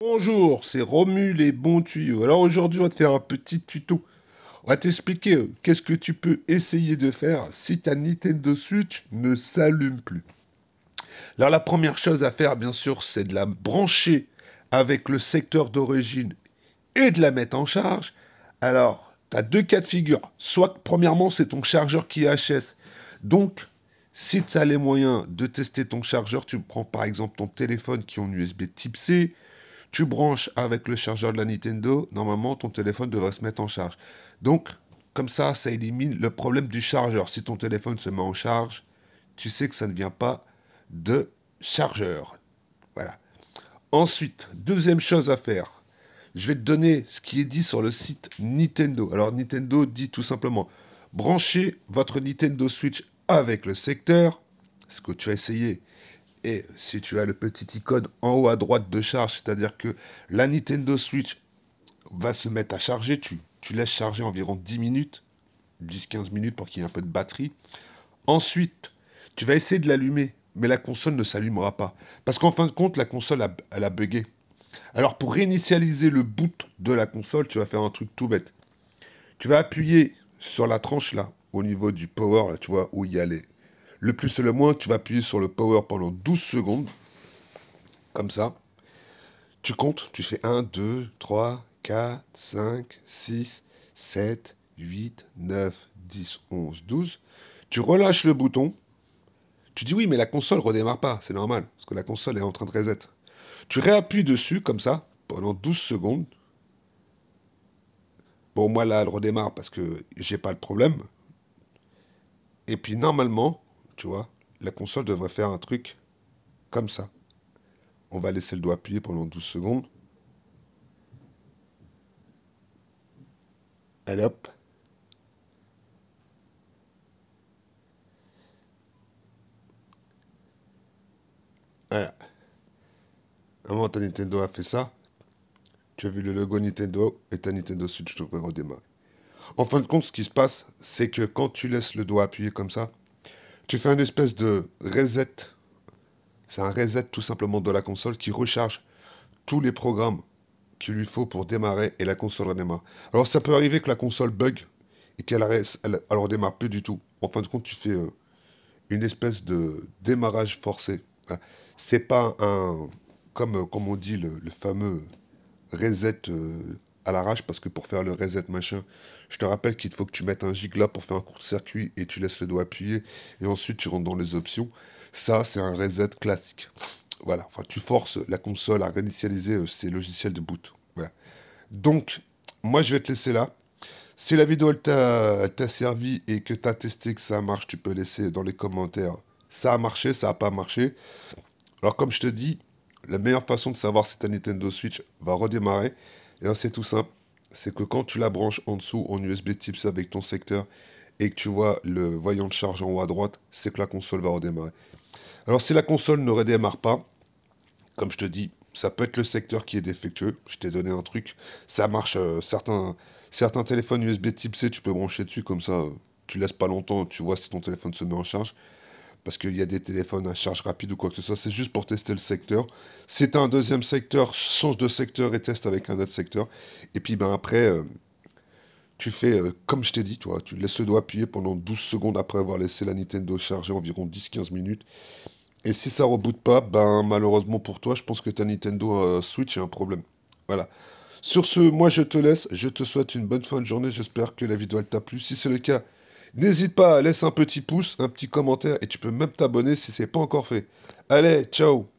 Bonjour, c'est Romu les bons tuyaux. Alors aujourd'hui, on va te faire un petit tuto. On va t'expliquer euh, qu'est-ce que tu peux essayer de faire si ta Nintendo Switch ne s'allume plus. Alors la première chose à faire, bien sûr, c'est de la brancher avec le secteur d'origine et de la mettre en charge. Alors, tu as deux cas de figure. Soit premièrement, c'est ton chargeur qui est HS. Donc, si tu as les moyens de tester ton chargeur, tu prends par exemple ton téléphone qui est en USB type C, tu branches avec le chargeur de la Nintendo, normalement ton téléphone devrait se mettre en charge. Donc, comme ça, ça élimine le problème du chargeur. Si ton téléphone se met en charge, tu sais que ça ne vient pas de chargeur. Voilà. Ensuite, deuxième chose à faire, je vais te donner ce qui est dit sur le site Nintendo. Alors Nintendo dit tout simplement, branchez votre Nintendo Switch avec le secteur, ce que tu as essayé, et si tu as le petit icône en haut à droite de charge, c'est-à-dire que la Nintendo Switch va se mettre à charger, tu, tu laisses charger environ 10 minutes, 10-15 minutes pour qu'il y ait un peu de batterie. Ensuite, tu vas essayer de l'allumer, mais la console ne s'allumera pas. Parce qu'en fin de compte, la console, a, elle a bugué. Alors pour réinitialiser le boot de la console, tu vas faire un truc tout bête. Tu vas appuyer sur la tranche là, au niveau du power, là, tu vois, où il y a les, le plus et le moins, tu vas appuyer sur le power pendant 12 secondes. Comme ça. Tu comptes, tu fais 1, 2, 3, 4, 5, 6, 7, 8, 9, 10, 11, 12. Tu relâches le bouton. Tu dis oui, mais la console ne redémarre pas, c'est normal, parce que la console est en train de reset. Tu réappuies dessus, comme ça, pendant 12 secondes. Bon, moi là, elle redémarre parce que j'ai pas le problème. Et puis normalement, tu vois, la console devrait faire un truc comme ça. On va laisser le doigt appuyer pendant 12 secondes. Allez hop. Voilà. moment, ta Nintendo a fait ça. Tu as vu le logo Nintendo et ta Nintendo Switch devrait redémarrer. En fin de compte, ce qui se passe, c'est que quand tu laisses le doigt appuyer comme ça, tu fais une espèce de reset. C'est un reset tout simplement de la console qui recharge tous les programmes qu'il lui faut pour démarrer et la console redémarre. Alors ça peut arriver que la console bug et qu'elle elle, redémarre plus du tout. En fin de compte, tu fais euh, une espèce de démarrage forcé. C'est pas un comme euh, comme on dit le, fameux reset euh, à l'arrache parce que pour faire le reset machin, je te rappelle qu'il faut que tu mettes un gig là pour faire un court-circuit et tu laisses le doigt appuyé et ensuite tu rentres dans les options. Ça, c'est un reset classique. Voilà, enfin tu forces la console à réinitialiser ses euh, logiciels de boot. Voilà. Donc, moi je vais te laisser là. Si la vidéo t'a servi et que t'as testé que ça marche, tu peux laisser dans les commentaires ça a marché, ça a pas marché. Alors comme je te dis, la meilleure façon de savoir si ta Nintendo Switch va redémarrer, et eh là c'est tout simple. C'est que quand tu la branches en dessous en USB type C avec ton secteur et que tu vois le voyant de charge en haut à droite, c'est que la console va redémarrer. Alors, si la console ne redémarre pas, comme je te dis, ça peut être le secteur qui est défectueux. Je t'ai donné un truc. Ça marche. Euh, certains, téléphones USB type C, tu peux brancher dessus comme ça. Euh, tu laisses pas longtemps, tu vois si ton téléphone se met en charge parce qu'il y a des téléphones à charge rapide ou quoi que ce soit, c'est juste pour tester le secteur. C'est un deuxième secteur, change de secteur et teste avec un autre secteur. Et puis ben après, euh, tu fais euh, comme je t'ai dit, toi, tu laisses le doigt appuyer pendant 12 secondes après avoir laissé la Nintendo charger environ 10-15 minutes. Et si ça reboot pas, ben malheureusement pour toi, je pense que ta Nintendo euh, Switch a un problème. Voilà. Sur ce, moi je te laisse, je te souhaite une bonne fin de journée, j'espère que la vidéo t'a plu. Si c'est le cas, N'hésite pas, laisse un petit pouce, un petit commentaire et tu peux même t'abonner si ce c'est pas encore fait. Allez, ciao